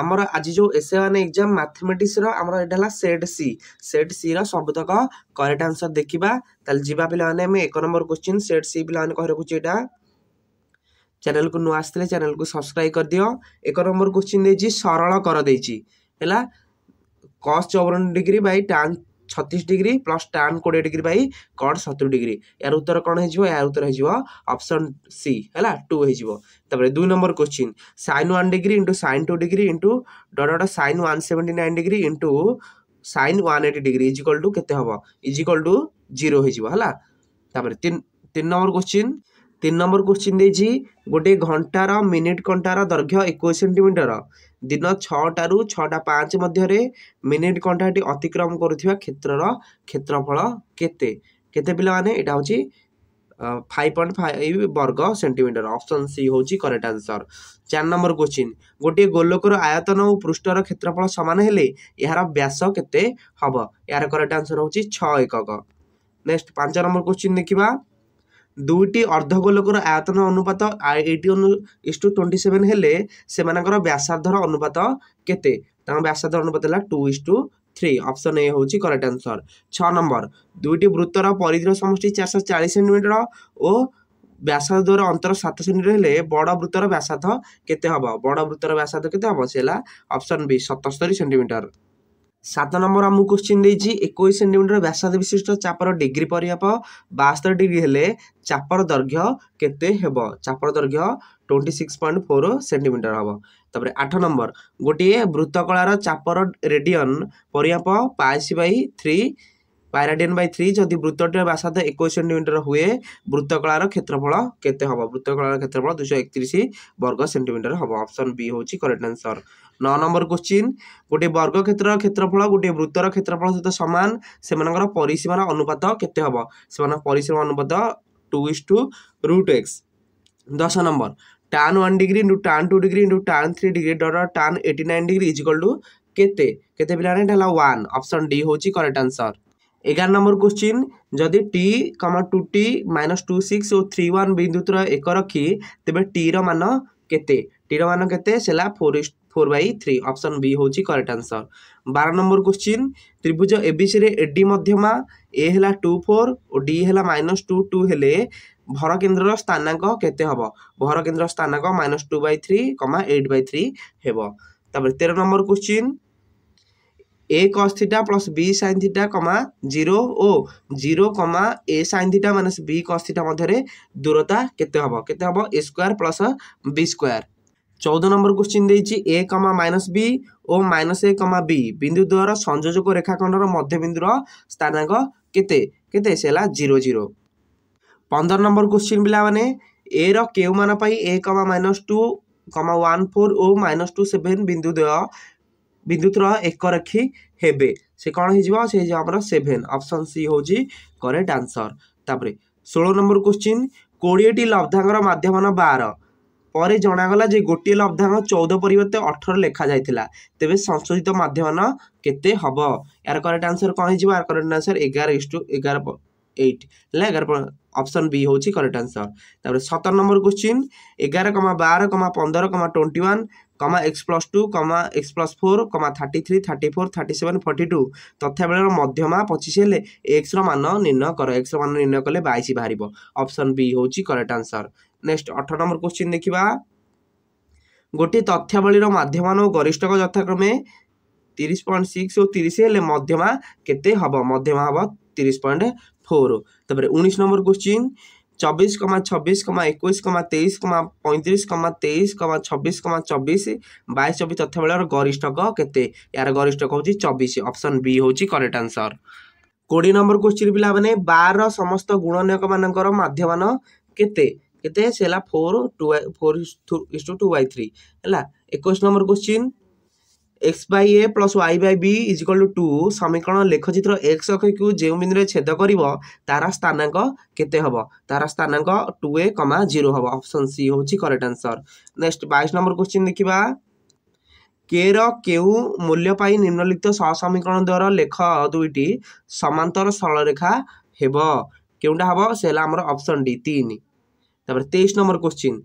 ଆମର ଆଜି ଯେଉଁ ଏସ୍ ୱାନ୍ ଏକ୍ଜାମ୍ ମାଥମେଟିକ୍ସର ଆମର ଏଇଟା ହେଲା ସେଟ୍ ସି ସେଟ୍ ସିର ସବୁତକ କରେକ୍ଟ ଆନ୍ସର୍ ଦେଖିବା ତାହେଲେ ଯିବା ପିଲାମାନେ ଆମେ ଏକ ନମ୍ବର କୋଶ୍ଚିନ୍ ସେଟ୍ ସି ପିଲାମାନେ କହି ରଖୁଛି ଏଇଟା ଚ୍ୟାନେଲ୍କୁ ନୂଆ ଆସିଥିଲେ ଚ୍ୟାନେଲ୍କୁ ସବସ୍କ୍ରାଇବ୍ କରିଦିଅ ଏକ ନମ୍ବର କୋଶ୍ଚିନ୍ ଦେଇଛି ସରଳ କର ଦେଇଛି ହେଲା କସ୍ ଚଉବନ ଡିଗ୍ରୀ ବାଇ ଟାନ୍ ছতিশ ডিগ্রি প্লস ଟାନ୍ କୋଡ଼ିଏ ଡିଗ୍ରୀ ବାଇ କଟ୍ ସତୁରି ଡିଗ୍ରୀ ଏହାର ଉତ୍ତର କ'ଣ ହେଇଯିବ ଏହାର ଉତ୍ତର ହେଇଯିବ ଅପସନ୍ ସି ହେଲା ଟୁ ହେଇଯିବ ତାପରେ ଦୁଇ number question sine one degree into sine two degree into dot dot sine one seventy nine degree into sine one eighty degree equal to କେତେ ହେବ ଇଜିକଲ୍ ଟୁ ଜିରୋ ହେଇଯିବ ହେଲା ତାପରେ ତିନି ତିନି ନମ୍ବର କୋଶ୍ଚିନ୍ ତିନି ନମ୍ବର କୋଶ୍ଚିନ୍ ଦେଇଛି ଗୋଟେ ଘଣ୍ଟାର ମିନିଟ୍ କଣ୍ଟାର ଦୈର୍ଘ୍ୟ ଏକୋଇଶ ସେଣ୍ଟିମିଟର ଦିନ ଛଅଟାରୁ ଛଅଟା ପାଞ୍ଚ ମଧ୍ୟରେ ମିନିଟ୍ କଣ୍ଟାଟି ଅତିକ୍ରମ କରୁଥିବା କ୍ଷେତ୍ରର କ୍ଷେତ୍ରଫଳ କେତେ କେତେ ପିଲାମାନେ ଏଇଟା ହେଉଛି ফাইভ পয়েন্ট ফাইভ বর্গ সেটিমিটর অপশন সি হচ্ছে করেক্ট আনসর চার নম্বর কোশ্চিন গোটিয়ে গোলকর আয়তন ও পৃষ্ঠর ক্ষেত্রফল সমান হলে এর ব্যাস কেতে হব এর করেক্ট আনসর হচ্ছে ছ একক নেক্সট পাঁচ নম্বর কোশ্চিন দেখা দুইটি অর্ধগোলকর আয়তন অনুপাত এইটি অনু ইস টু টোয়েন্টি সেভেন হলে সেমানকর ব্যাসার্ধর অনুপাত କେତେ ତାଙ୍କ ব্যাসার্ধর অনুপাত হল two is to three option A হচ্ছে করেক্ট আনসর ছ নম্বর দুইটি বৃত্তর পরিধির সমষ্টি চারশো চাশ সেমিমিটর ও ব্যাসার্ধর অন্তর সাত সেমিমিটর হলে বড় বৃত্তর ব্যাসার্ধ কেতে হব বড় বৃত্তর ব্যাসার্ধ কেতে হব সে অপশন বি সতস্তরি সেমিমিটর সাত নম্বর আমি কোশ্চিন দিয়েছি একুশ সেটিমিটর ব্যাসাদ বিশিষ্ট চাপর ডিগ্রি পরিমাপ বাস্তর ডিগ্রি হলে চাপর দৈর্ঘ্য কেতে হব চাপর দৈর্ঘ্য twenty six point four centimetre হব তাপরে আঠ নম্বর গোটিয়ে বৃত্তকলার চাপর রেডিয়ন পরিমাপ বাইশ by three pi radian by three ଯଦି ବୃତ୍ତଟିର ବ୍ୟାସାର୍ଦ୍ଧ ଏକୋଇଶ ସେଣ୍ଟିମିଟର ହୁଏ ବୃତ୍ତକଳାର କ୍ଷେତ୍ରଫଳ କେତେ ହେବ ବୃତ୍ତକଳାର କ୍ଷେତ୍ରଫଳ ଦୁଇଶହ ଏକତିରିଶ ବର୍ଗ ସେଣ୍ଟିମିଟର ହେବ ଅପସନ୍ ବି ହେଉଛି କରେକ୍ଟ ଆନ୍ସର୍ ନଅ ନମ୍ବର କୋଶ୍ଚିନ୍ ଗୋଟିଏ ବର୍ଗକ୍ଷେତ୍ରର କ୍ଷେତ୍ରଫଳ ଗୋଟିଏ ବୃତ୍ତର କ୍ଷେତ୍ରଫଳ ସହିତ ସମାନ ସେମାନଙ୍କର ପରିସୀମାର ଅନୁପାତ କେତେ ହେବ ସେମାନଙ୍କ ପରିସୀମା ଅନୁପାତ ଟୁ ଇସ୍ ଟୁ ରୁଟ୍ ଏକ୍ସ x number tan one degree into tan two degree into tan three degree dot tan eighty nine degree is equal to কেতে কেতে পিলানে এটা হল ওয়ান অপশন ডি হচ্ছে করেক্ট আনসর এগারো নম্বর কোশ্চিন ଯଦି T comma two T minus two six ଓ three one ବିନ୍ଦୁତର ଏକ ରଖି ତେବେ ଟିର ମାନ କେତେ ଟିର ମାନ କେତେ ସେଲା four four by three option B ହେଉଛି କରେକ୍ଟ ଆନ୍ସର୍ ବାର ନମ୍ବର କୋଶ୍ଚିନ୍ ତ୍ରିଭୁଜ ଏବିସିରେ ଏ ଡି ମଧ୍ୟମା ଏ ହେଲା ଟୁ ଫୋର୍ ଓ ଡି ହେଲା ମାଇନସ୍ ଟୁ ଟୁ ହେଲେ ଭରକେନ୍ଦ୍ରର ସ୍ଥାନାଙ୍କ କେତେ ହେବ ଭରକେନ୍ଦ୍ର ସ୍ଥାନାଙ୍କ minus two by three comma eight by three ହେବ ତାପରେ ତେର number question a cos theta plus b sin theta comma 0 ও 0 comma a sin theta minus b cos theta মধ্যে দূরতা কেতে হব কেতে হব a square plus b square 14 number question দেইছি a comma minus b ও minus a comma b বিন্দু দ্বয়র সংযোজক রেখাখণ্ডর মধ্যবিন্দুর স্থানাঙ্ক কেতে কেতে সেলা 0 0 15 নম্বর কোশ্চিন পিলা মানে a র কেউ মান পাই a comma minus 2 comma 1 4 O minus 2 7 বিন্দু দ্বয় ବିଦ୍ୟୁତର ଏକରଖି ହେବେ ସେ କ'ଣ ହେଇଯିବ ସେ ହେଇଯିବ ଆମର ସେଭେନ୍ ଅପସନ୍ ସି ହେଉଛି କରେକ୍ଟ ଆନ୍ସର୍ ତାପରେ ଷୋହଳ ନମ୍ବର କୋଶ୍ଚିନ୍ କୋଡ଼ିଏଟି ଲବ୍ଧାଙ୍ଗର ମାଧ୍ୟମାନ ବାର ପରେ ଜଣାଗଲା ଯେ ଗୋଟିଏ ଲବ୍ଧାଙ୍ଗ ଚଉଦ ପରିବର୍ତ୍ତେ ଅଠର ଲେଖାଯାଇଥିଲା ତେବେ ସଂଶୋଧିତ ମାଧ୍ୟମାନ କେତେ ହେବ ଏହାର କରେକ୍ଟ ଆନ୍ସର୍ କ'ଣ ହେଇଯିବ ଏହାର କରେକ୍ଟ ଆନ୍ସର୍ ଏଗାର ଇସ୍ ଟୁ ଏଗାର ଏଇଟ୍ ହେଲା ଏଗାର ଅପସନ୍ ବି ହେଉଛି କରେକ୍ଟ ଆନ୍ସର୍ ତାପରେ ସତର ନମ୍ବର କୋଶ୍ଚିନ୍ ଏଗାର କମା ବାର କମା ପନ୍ଦର comma twenty one comma x plus two comma x plus four comma thirty three thirty four thirty seven forty two তଥାବେଳେର ମଧ୍ୟମା ପଚିଶ ହେଲେ ଏକ୍ସର ମାନ ନିର୍ଣ୍ଣୟ କର ଏକ୍ସର ମାନ ନିର୍ଣ୍ଣୟ କଲେ ବାଇଶ ବାହାରିବ ଅପସନ୍ ବି ହେଉଛି କରେକ୍ଟ ଆନ୍ସର୍ ନେକ୍ସଟ ଅଠର ନମ୍ବର କ୍ୱେଶ୍ଚିନ୍ ଦେଖିବା ଗୋଟିଏ ତଥ୍ୟାବଳୀର ମାଧ୍ୟମାନ ଓ ଗରିଷ୍ଠକ ଯଥାକ୍ରମେ ତିରିଶ ପଏଣ୍ଟ ସିକ୍ସ ଓ ତିରିଶ ହେଲେ ମଧ୍ୟମା କେତେ ହେବ ମଧ୍ୟମା ହେବ ତିରିଶ ପଏଣ୍ଟ ଫୋର୍ ତାପରେ ଉଣେଇଶ ନମ୍ବର କ୍ୱେଶ୍ଚିନ୍ चौबीस कमा छब्बीस कमा एक कमा तेईस कमा पैंतीस कमा तेईस कमा छब्बीस कमा चौबीस बैस चबीस तथ्य बेलर गरिष्ठक के यार हूँ चौबीस अप्सन बी हूँ करेक्ट आंसर कोड़े नंबर क्वेश्चन पे मैंने बार समस्त गुणनयक मानकर मध्यमान के four two four is to two by three है एक number question x by a plus y by b is equal to two ସମୀକରଣ ଲେଖଚିତ୍ର ଏକ୍ସ ଅକ୍ଷକୁ ଯେଉଁ ବିନ୍ଦୁରେ ଛେଦ କରିବ ତାର ସ୍ଥାନାଙ୍କ କେତେ ହେବ ତାର ସ୍ଥାନାଙ୍କ ଟୁ ଏ କମା ଜିରୋ ହେବ ଅପସନ୍ ସି ହେଉଛି କରେକ୍ଟ ଆନ୍ସର୍ ନେକ୍ସଟ ବାଇଶ ନମ୍ବର କ୍ୱେଶ୍ଚିନ୍ ଦେଖିବା କେର କେଉଁ ମୂଲ୍ୟ ପାଇଁ ନିମ୍ନଲିଖିତ ସହସମୀକରଣ ଦ୍ୱାରା ଲେଖ ଦୁଇଟି ସମାନ୍ତର ସରଳରେଖା ହେବ କେଉଁଟା ହେବ ସେ ହେଲା ଆମର ଅପସନ୍ ଡି ତିନି ତାପରେ ତେଇଶ number question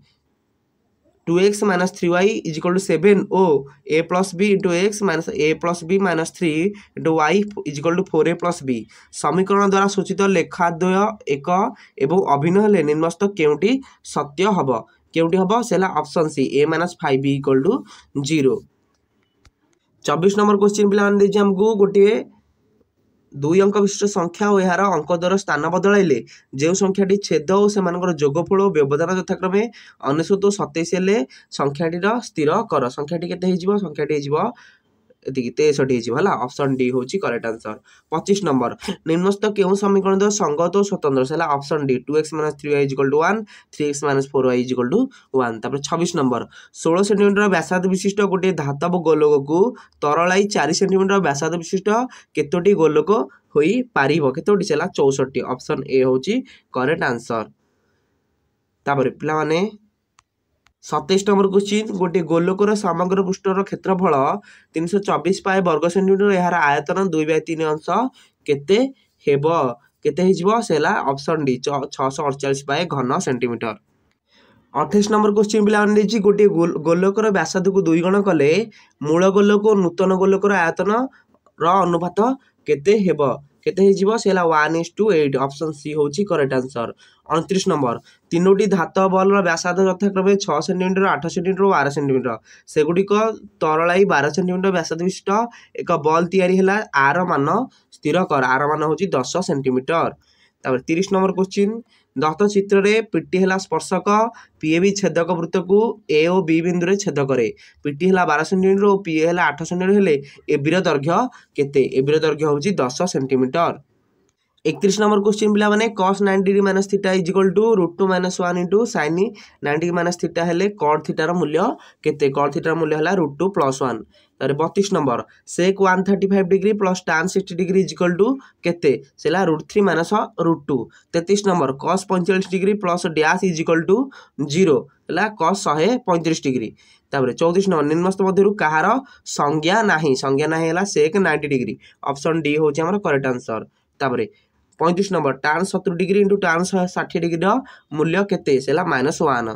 two x minus three y is equal to seven ও a plus b into x minus a plus b minus three into y is equal to four a plus b সমীকরণ দ্বারা সূচিত লেখাদ্বয় এক এবং অভিন্ন হলে নিম্নস্থ কেউটি সত্য হব কেউটি হব সে হল option C a minus five b equal to zero চব্বিশ নম্বর কোশ্চিন পিলাମାନେ ଦେଇଛି ଆମକୁ ଗୋଟିଏ ଦୁଇ ଅଙ୍କ ବିଶିଷ୍ଟ ସଂଖ୍ୟା ଓ ଏହାର ଅଙ୍କ ଦ୍ୱାରା ସ୍ଥାନ ବଦଳାଇଲେ ଯେଉଁ ସଂଖ୍ୟାଟି ଛେଦ ଓ ସେମାନଙ୍କର ଯୋଗଫଳ ଓ ବ୍ୟବଧାନ ଯଥାକ୍ରମେ ଅନେଶ୍ୱତ ଓ ସତେଇଶ ହେଲେ ସଂଖ୍ୟାଟିର ସ୍ଥିର କର ସଂଖ୍ୟାଟି କେତେ ହେଇଯିବ ସଂଖ୍ୟାଟି ହେଇଯିବ ଏତିକି ତେଷଠି ହେଇଯିବ ହେଲା ଅପସନ୍ ଡି ହେଉଛି କରେକ୍ଟ ଆନ୍ସର୍ ପଚିଶ ନମ୍ବର ନିମ୍ନସ୍ଥ କେଉଁ ସମୀକରଣ ସଙ୍ଗତ ଓ ସ୍ୱତନ୍ତ୍ର ହେଲା option D two x minus three y equal to one three x minus four y equal to one ତାପରେ ଛବିଶ ନମ୍ବର ଷୋହଳ ସେଣ୍ଟିମିଟର ବ୍ୟାସାଦ ବିଶିଷ୍ଟ ଗୋଟିଏ ଧାତବ ଗୋଲକକୁ ତରଳାଇ ଚାରି ସେଣ୍ଟିମିଟର ବ୍ୟାସାଦ ବିଶିଷ୍ଟ କେତୋଟି ଗୋଲକ ହୋଇପାରିବ କେତୋଟି ହେଲା ଚଉଷଠି ଅପସନ୍ ଏ ହେଉଛି କରେକ୍ଟ ଆନ୍ସର୍ ତାପରେ ପିଲାମାନେ ସତେଇଶ ନମ୍ବର କ୍ୱେଶ୍ଚିନ୍ ଗୋଟିଏ ଗୋଲକର ସମଗ୍ର ପୃଷ୍ଠର କ୍ଷେତ୍ରଫଳ ତିନିଶହ ଚବିଶ ପାଏ ବର୍ଗ ସେଣ୍ଟିମିଟର ଏହାର ଆୟତନ ଦୁଇ ବାଇ ତିନି ଅଂଶ କେତେ ହେବ କେତେ ହେଇଯିବ ସେ ହେଲା ଅପସନ୍ ଡି ଛଅଶହ ଅଡ଼ଚାଳିଶ ପାଏ ଘନ ସେଣ୍ଟିମିଟର ଅଠେଇଶ ନମ୍ବର କ୍ୱେଶ୍ଚିନ୍ ପିଲାମାନେ ଦେଇଛି ଗୋଟିଏ ଗୋଲକର ବ୍ୟାସାର୍ଦ୍ଧକୁ ଦୁଇ ଗଣ କଲେ ମୂଳ ଗୋଲକ ଓ ନୂତନ ଗୋଲକର ଆୟତନର ଅନୁପାତ କେତେ ହେବ କେତେ ହେଇଯିବ ସେ ହେଲା one is to eight option C ହେଉଛି କରେକ୍ଟ ଆନ୍ସର୍ ଅଣତିରିଶ ନମ୍ବର ତିନୋଟି ଧାତ ବଲ୍ର ବ୍ୟାସାର୍ଧ ଯଥାକ୍ରମେ ଛଅ ସେଣ୍ଟିମିଟର ଆଠ ସେଣ୍ଟିମିଟର ଓ ବାର ସେଣ୍ଟିମିଟର ସେଗୁଡ଼ିକ ତରଳାଇ ବାର ସେଣ୍ଟିମିଟର ବ୍ୟାସାର୍ଧ ବିଶିଷ୍ଟ ଏକ ବଲ୍ ତିଆରି ହେଲା ଆର ମାନ ସ୍ଥିର କର ଆର ମାନ ହେଉଛି ଦଶ ସେଣ୍ଟିମିଟର ତାପରେ ତିରିଶ ନମ୍ବର କୋଶ୍ଚିନ୍ ଦତ୍ତ ଚିତ୍ରରେ ପିଟି ହେଲା ସ୍ପର୍ଶକ ପିଏ ବି ଛେଦକ ବୃତ୍ତକୁ ଏ ଓ ବି ବିନ୍ଦୁରେ ଛେଦ କରେ ପିଟି ହେଲା ବାର ସେଣ୍ଟିମିଟର ଓ ପିଏ ହେଲା ଆଠ ସେଣ୍ଟିମିଟର ହେଲେ ଏବିର ଦୈର୍ଘ୍ୟ କେତେ ଏବିର ଦୈର୍ଘ୍ୟ ହେଉଛି ଦଶ ସେଣ୍ଟିମିଟର इकतीस नंबर क्वेश्चन पे मैंने cos nine degree minus theta equal to root two minus one into sine nine degree minus theta हेल्ले कण थीटार मूल्य के कण थीटार मूल्य है रुट टू प्लस वन तर बतीस number sec one thirty five degree plus tan sixty degree equal to के root three minus root two तेतीस नंबर कस पैंतालीस degree plus dash equal to zero cos शहे पैंतीस डिग्री तापर चौतीस number निम्नस्त मध्य कहार संज्ञा ना संज्ञा ना sec ninety degree option D हो करेक्ट आंसर ପଇଁତିରିଶ ନମ୍ବର ଟାନ୍ ସତୁରି ଡିଗ୍ରୀ ଇଣ୍ଟୁ ଟାନ୍ ଶହେ ଷାଠିଏ ଡିଗ୍ରୀର ମୂଲ୍ୟ କେତେ ସେ ହେଲା ମାଇନସ୍ ୱାନ୍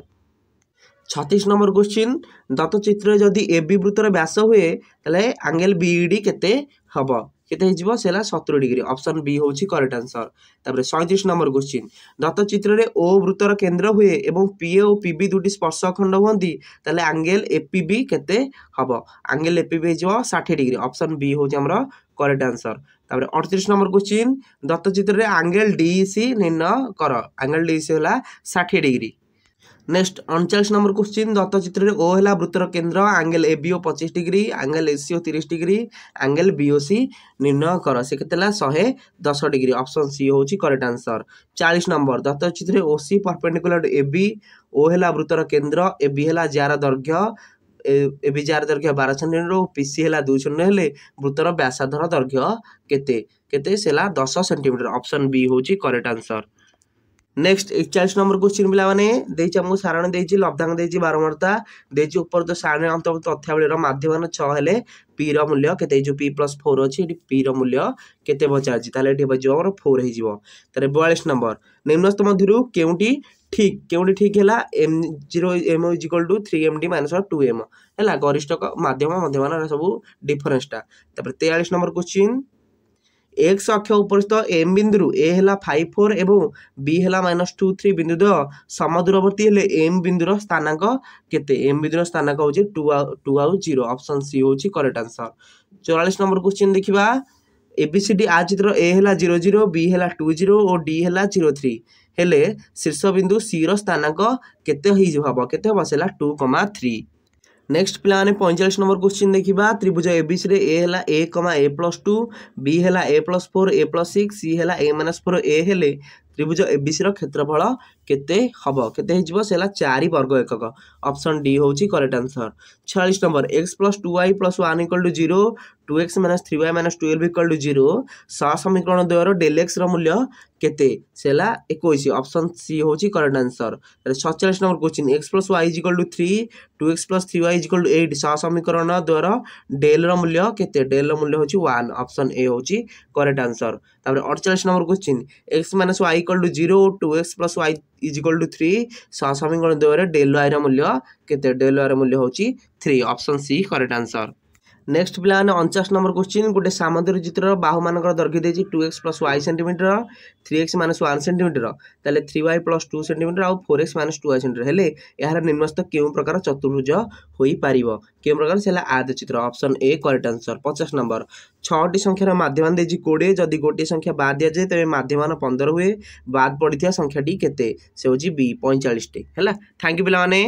ଛତିଶ ନମ୍ବର କୋଶ୍ଚିନ୍ ଦତ୍ତଚିତ୍ରରେ ଯଦି ଏ ବି ବୃତ୍ତର ବ୍ୟାସ ହୁଏ ତାହେଲେ ଆଙ୍ଗେଲ ବି ଡି କେତେ ହେବ କେତେ ହେଇଯିବ ସେ ହେଲା ସତୁରି ଡିଗ୍ରୀ ଅପସନ୍ ବି ହେଉଛି କରେକ୍ଟ ଆନ୍ସର ତାପରେ ସଇଁତିରିଶ ନମ୍ବର କୋଶ୍ଚିନ୍ ଦତ୍ତଚିତ୍ରରେ ଓ ବୃତ୍ତର କେନ୍ଦ୍ର ହୁଏ ଏବଂ ପି ଏ ଓ ପି ବି ଦୁଇଟି ସ୍ପର୍ଶ ଖଣ୍ଡ ହୁଅନ୍ତି ତାହେଲେ ଆଙ୍ଗେଲ ଏ ପି ବି କେତେ ହେବ ଆଙ୍ଗେଲ ଏ ପି ବି ହେଇଯିବ ଷାଠିଏ ଡିଗ୍ରୀ ଅପସନ୍ ବି ହେଉଛି ଆମର করেক্ট আনসর তাপরে অড়তিশ নম্বর কোশ্চিন দত্তচিত্রের আঙ্গেল ডিইসি নির্ণয় কর আঙ্গেল ডিইসি হল ষাঠিয়ে ডিগ্রি নেক্সট অনচাশ নম্বর কোশ্চিন দত্তচিত্রের ও হল বৃত্তর কেন্দ্র আঙ্গেল এবিও পঁচিশ ডিগ্রি আঙ্গেল এসিও তিরিশ ডিগ্রি আঙ্গেল বিওসি নির্ণয় কর সে কেতে শহে দশ ডিগ্রি অপশন সি হচ্ছে করেক্ট আনসর চাশ নম্বর দত্তচিত্রে ওসি পরপেন্ডিকুলার এবি ও হল বৃত্তর কেন্দ্র এবি হল যার দৈর্ঘ্য ए जार ଦୈର୍ଘ୍ୟ ବାର ସେଣ୍ଟିମିଟର ଓ ପି ସି ହେଲା ଦୁଇ ଶୂନ୍ୟ ହେଲେ ବୃତ୍ତର ବ୍ୟାସାର୍ଦ୍ଧର ଦୈର୍ଘ୍ୟ କେତେ କେତେ ସେ ହେଲା ଦଶ ସେଣ୍ଟିମିଟର ଅପସନ୍ ବି ହେଉଛି କରେକ୍ଟ ଆନ୍ସର୍ नेक्स्ट एकचाळीस नंबर क्वेश्चन पिलाने देची आमको सारण देची लब्धांक देची बारंबारता देची उपरोक्त सारण अंतर्गत तथ्यावलीर माध्यमान छ हेले पी ର ମୂଲ୍ୟ କେତେ ହେଇଯିବ ପି ପ୍ଲସ୍ ଫୋର୍ ଅଛି ଏଠି ପି ର ମୂଲ୍ୟ କେତେ ପଚାରିଛି ତାହେଲେ ଏଠି ହେଇଯିବ ଆମର ଫୋର୍ ହେଇଯିବ ତାହେଲେ ବୟାଳିଶ ନମ୍ବର ନିମ୍ନସ୍ଥ ମଧ୍ୟରୁ କେଉଁଟି ঠিক କେଉଁଠି ଠିକ୍ ହେଲା M zero M equal to three M D minus two M ହେଲା ଗରିଷ୍ଠ ମାଧ୍ୟମ ମଧ୍ୟମାନ ସବୁ ଡିଫରେନ୍ସଟା ତାପରେ ତେୟାଳିଶ ନମ୍ବର କୋଶ୍ଚିନ୍ ଏକ୍ସ ଅକ୍ଷ ଉପରିସ୍ଥ ଏମ୍ ବିନ୍ଦୁରୁ ଏ ହେଲା ଫାଇଭ୍ ଫୋର୍ ଏବଂ ବି ହେଲା ମାଇନସ୍ ଟୁ ଥ୍ରୀ ବିନ୍ଦୁ ଦ୍ୱୟ ସମଦୂରବର୍ତ୍ତୀ ହେଲେ ଏମ୍ ବିନ୍ଦୁର ସ୍ଥାନାଙ୍କ କେତେ ଏମ୍ ବିନ୍ଦୁର ସ୍ଥାନାଙ୍କ ହେଉଛି ଟୁ ଆଉ ଟୁ ଆଉ ଜିରୋ ଅପସନ୍ ସି ହେଉଛି କରେକ୍ଟ ଆନ୍ସର୍ ଚଉରାଳିଶ ନମ୍ବର କୋଶ୍ଚିନ୍ ଦେଖିବା ଏବିସିଡି ଆ ଚିତ୍ର ଏ ହେଲା ଜିରୋ ଜିରୋ ବି ହେଲା ଟୁ ଜିରୋ ଓ ଡି ହେଲା ଜିରୋ ଥ୍ରୀ ହେଲେ ଶୀର୍ଷବିନ୍ଦୁ ସିର ସ୍ଥାନାଙ୍କ କେତେ ହେଇଯିବ ହେବ କେତେ ହେବ ସେ ହେଲା ଟୁ କମା ଥ୍ରୀ ନେକ୍ସଟ ପିଲାମାନେ ପଇଁଚାଳିଶ ନମ୍ବର କୋଶ୍ଚିନ୍ ଦେଖିବା ତ୍ରିଭୁଜ ଏବିସିରେ ଏ ହେଲା ଏ କମା ଏ ପ୍ଲସ୍ ଟୁ ବି ହେଲା a plus four a plus six C ହେଲା ଏ ମାଇନସ୍ ଫୋର୍ ଏ ହେଲେ ত্রিভুজ এবিসির ক্ষেত্রফল কেতে হব কেতে হয়ে সেলা চারি বর্গ একক অপশন ডি হচ্ছে করেক্ট আনসর ছয়াশ number x plus two y plus one equal to zero two x minus three y minus twelve equal to zero সমীকরণ দ্বয়র ডেল এক্সর মূল্য কেতে সেলা একুশ অপশন সি হচ্ছে করেক্ট আনসর সতচাশ number question x plus y is equal to three two x plus three y is equal to eight সমীকরণ দ্বয়র ডেলর মূল্য কেতে ডেলর মূল্য হচ্ছে ওয়ান অপশন এ হচ্ছে করেক্ট আনসর তাপরে অড়চাশ number question x minus y equal to zero two x plus y is equal to three समीकरण द्वयर डेल वाई मूल्य के डेल वाई मूल्य हूँ three option C correct answer next ପିଲାମାନେ ଅଣଚାଶ ନମ୍ବର କୋଶ୍ଚିନ୍ ଗୋଟେ ସାମୁଦ୍ରିକ ଚିତ୍ରର ବାହୁମାନଙ୍କର ଦୈର୍ଘ୍ୟ ଦେଇଛି two x plus y centimetre three x minus one centimetre ତାହେଲେ three y plus two centimetre ଆଉ four x minus two y centimetre ହେଲେ ଏହାର ନିମ୍ନସ୍ଥ କେଉଁ ପ୍ରକାର ଚତୁର୍ଭୁଜ ହୋଇପାରିବ କେଉଁ ପ୍ରକାର ସେ ହେଲା ଆଦ ଚିତ୍ର ଅପସନ୍ ଏ କରେକ୍ଟ ଆନ୍ସର ପଚାଶ ନମ୍ବର ଛଅଟି ସଂଖ୍ୟାର ମାଧ୍ୟମାନ ଦେଇଛି କୋଡ଼ିଏ ଯଦି ଗୋଟିଏ ସଂଖ୍ୟା ବାଦ୍ ଦିଆଯାଏ ତେବେ ମାଧ୍ୟମାନ ପନ୍ଦର ହୁଏ ବାଦ୍ ପଡ଼ିଥିବା ସଂଖ୍ୟାଟି କେତେ ସେ ହେଉଛି ବି ପଇଁଚାଳିଶଟି ହେଲା ଥ୍ୟାଙ୍କ ୟୁ ପିଲାମାନେ